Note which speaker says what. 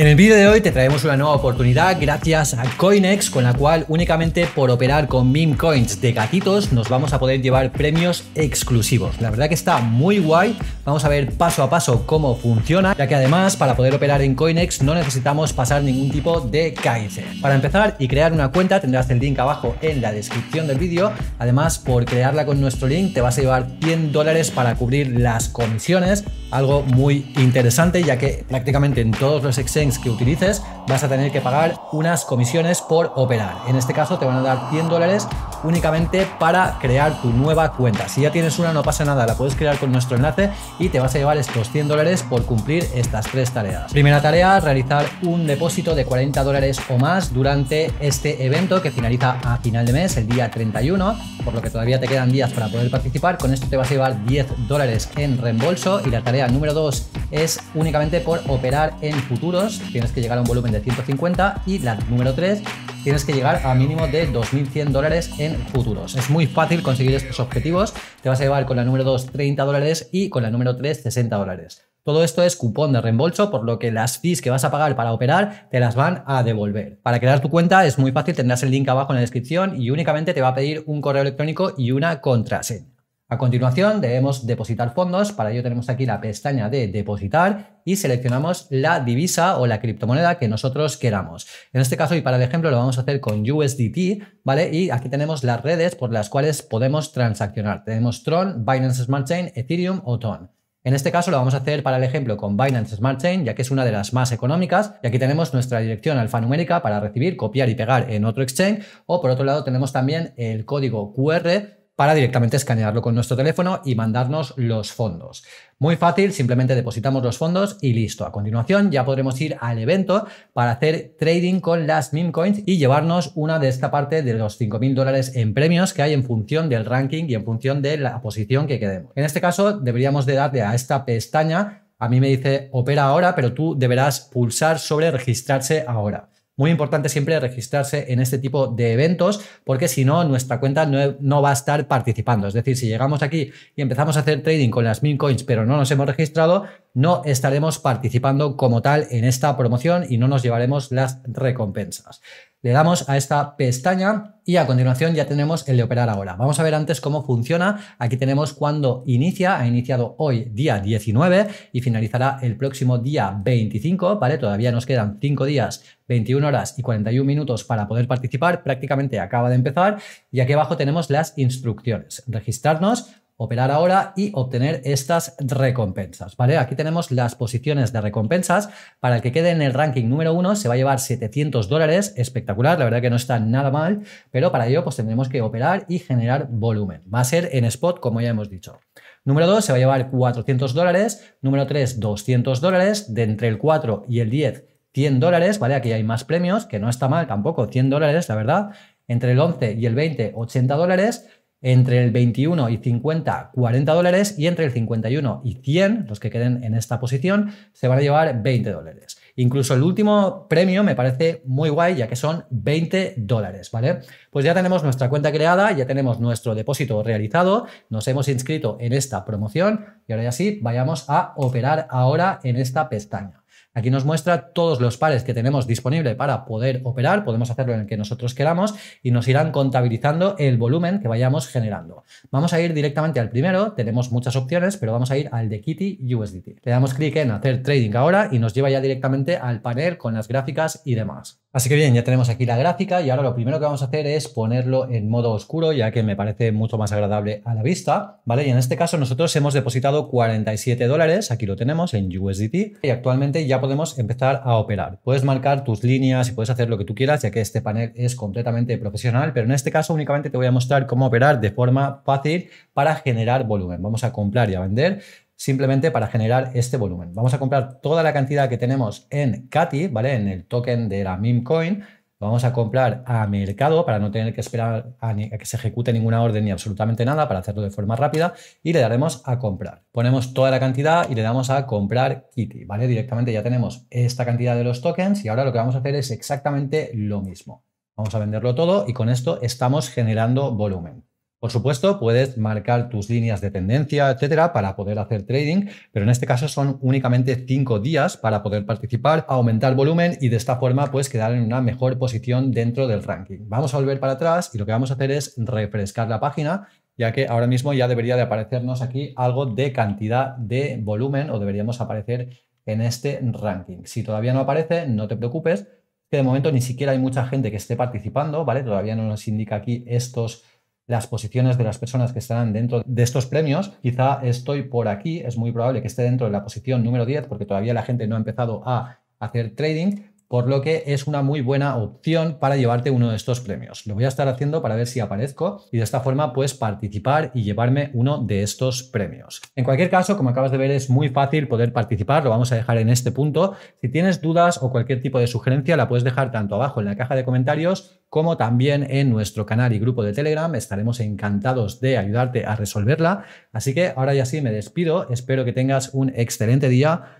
Speaker 1: En el vídeo de hoy te traemos una nueva oportunidad gracias a CoinEx con la cual únicamente por operar con meme coins de gatitos nos vamos a poder llevar premios exclusivos. La verdad que está muy guay, vamos a ver paso a paso cómo funciona, ya que además para poder operar en CoinEx no necesitamos pasar ningún tipo de KIC. Para empezar y crear una cuenta tendrás el link abajo en la descripción del vídeo, además por crearla con nuestro link te vas a llevar 100 dólares para cubrir las comisiones, algo muy interesante ya que prácticamente en todos los exchanges que utilices, vas a tener que pagar unas comisiones por operar. En este caso te van a dar 100 dólares únicamente para crear tu nueva cuenta. Si ya tienes una, no pasa nada, la puedes crear con nuestro enlace y te vas a llevar estos 100 dólares por cumplir estas tres tareas. Primera tarea, realizar un depósito de 40 dólares o más durante este evento que finaliza a final de mes, el día 31, por lo que todavía te quedan días para poder participar. Con esto te vas a llevar 10 dólares en reembolso y la tarea número 2 es únicamente por operar en futuros, tienes que llegar a un volumen de 150 y la número 3 tienes que llegar a mínimo de 2.100 dólares en futuros. Es muy fácil conseguir estos objetivos. Te vas a llevar con la número 2 30 dólares y con la número 3 60 dólares. Todo esto es cupón de reembolso, por lo que las fees que vas a pagar para operar te las van a devolver. Para crear tu cuenta es muy fácil, tendrás el link abajo en la descripción y únicamente te va a pedir un correo electrónico y una contraseña. A continuación debemos depositar fondos, para ello tenemos aquí la pestaña de depositar y seleccionamos la divisa o la criptomoneda que nosotros queramos. En este caso y para el ejemplo lo vamos a hacer con USDT, ¿vale? Y aquí tenemos las redes por las cuales podemos transaccionar. Tenemos Tron, Binance Smart Chain, Ethereum o Ton. En este caso lo vamos a hacer para el ejemplo con Binance Smart Chain, ya que es una de las más económicas, y aquí tenemos nuestra dirección alfanumérica para recibir, copiar y pegar en otro exchange, o por otro lado tenemos también el código QR para directamente escanearlo con nuestro teléfono y mandarnos los fondos. Muy fácil, simplemente depositamos los fondos y listo. A continuación ya podremos ir al evento para hacer trading con las meme coins y llevarnos una de esta parte de los 5.000 dólares en premios que hay en función del ranking y en función de la posición que quedemos. En este caso deberíamos de darle a esta pestaña a mí me dice opera ahora, pero tú deberás pulsar sobre registrarse ahora. Muy importante siempre registrarse en este tipo de eventos porque si no, nuestra cuenta no, va a estar participando. Es decir, si llegamos aquí y empezamos a hacer trading con las mincoins coins pero no nos hemos registrado, no estaremos participando como tal en esta promoción y no nos llevaremos las recompensas. Le damos a esta pestaña y a continuación ya tenemos el de operar ahora. Vamos a ver antes cómo funciona. Aquí tenemos cuando inicia, ha iniciado hoy día 19 y finalizará el próximo día 25, ¿vale? Todavía nos quedan 5 días, 21 horas y 41 minutos para poder participar, prácticamente acaba de empezar y aquí abajo tenemos las instrucciones. Registrarnos, operar ahora y obtener estas recompensas, ¿vale? Aquí tenemos las posiciones de recompensas. Para el que quede en el ranking número uno se va a llevar 700 dólares, espectacular, la verdad que no está nada mal, pero para ello pues tendremos que operar y generar volumen. Va a ser en spot, como ya hemos dicho. Número 2 se va a llevar 400 dólares, número 3 200 dólares, de entre el 4 y el 10 100 dólares, ¿vale? Aquí hay más premios, que no está mal tampoco, 100 dólares, la verdad. Entre el 11 y el 20, 80 dólares entre el 21 y 50, 40 dólares y entre el 51 y 100, los que queden en esta posición, se van a llevar 20 dólares. Incluso el último premio me parece muy guay, ya que son 20 dólares, ¿vale? Pues ya tenemos nuestra cuenta creada, ya tenemos nuestro depósito realizado, nos hemos inscrito en esta promoción y ahora ya sí, vayamos a operar ahora en esta pestaña. Aquí nos muestra todos los pares que tenemos disponible para poder operar, podemos hacerlo en el que nosotros queramos y nos irán contabilizando el volumen que vayamos generando. Vamos a ir directamente al primero, tenemos muchas opciones, pero vamos a ir al de Kitty USDT. Le damos clic en hacer trading ahora y nos lleva ya directamente al panel con las gráficas y demás. Así que bien, ya tenemos aquí la gráfica y ahora lo primero que vamos a hacer es ponerlo en modo oscuro, ya que me parece mucho más agradable a la vista, ¿vale? Y en este caso nosotros hemos depositado 47 dólares, aquí lo tenemos en USDT, y actualmente ya podemos empezar a operar. Puedes marcar tus líneas y puedes hacer lo que tú quieras, ya que este panel es completamente profesional, pero en este caso únicamente te voy a mostrar cómo operar de forma fácil para generar volumen. Vamos a comprar y a vender simplemente para generar este volumen. Vamos a comprar toda la cantidad que tenemos en Katy, ¿vale? En el token de la meme coin. Vamos a comprar a mercado para no tener que esperar a, a que se ejecute ninguna orden ni absolutamente nada para hacerlo de forma rápida y le daremos a comprar. Ponemos toda la cantidad y le damos a comprar Kitty, ¿vale? Directamente ya tenemos esta cantidad de los tokens y ahora lo que vamos a hacer es exactamente lo mismo. Vamos a venderlo todo y con esto estamos generando volumen. Por supuesto, puedes marcar tus líneas de tendencia, etcétera, para poder hacer trading, pero en este caso son únicamente cinco días para poder participar, aumentar volumen y de esta forma puedes quedar en una mejor posición dentro del ranking. Vamos a volver para atrás y lo que vamos a hacer es refrescar la página ya que ahora mismo ya debería de aparecernos aquí algo de cantidad de volumen o deberíamos aparecer en este ranking. Si todavía no aparece, no te preocupes, que de momento ni siquiera hay mucha gente que esté participando, ¿vale? Todavía no nos indica aquí estos las posiciones de las personas que estarán dentro de estos premios. Quizá estoy por aquí, es muy probable que esté dentro de la posición número 10 porque todavía la gente no ha empezado a hacer trading, por lo que es una muy buena opción para llevarte uno de estos premios. Lo voy a estar haciendo para ver si aparezco y de esta forma puedes participar y llevarme uno de estos premios. En cualquier caso, como acabas de ver, es muy fácil poder participar, lo vamos a dejar en este punto. Si tienes dudas o cualquier tipo de sugerencia, la puedes dejar tanto abajo en la caja de comentarios como también en nuestro canal y grupo de Telegram. Estaremos encantados de ayudarte a resolverla. Así que ahora ya sí me despido. Espero que tengas un excelente día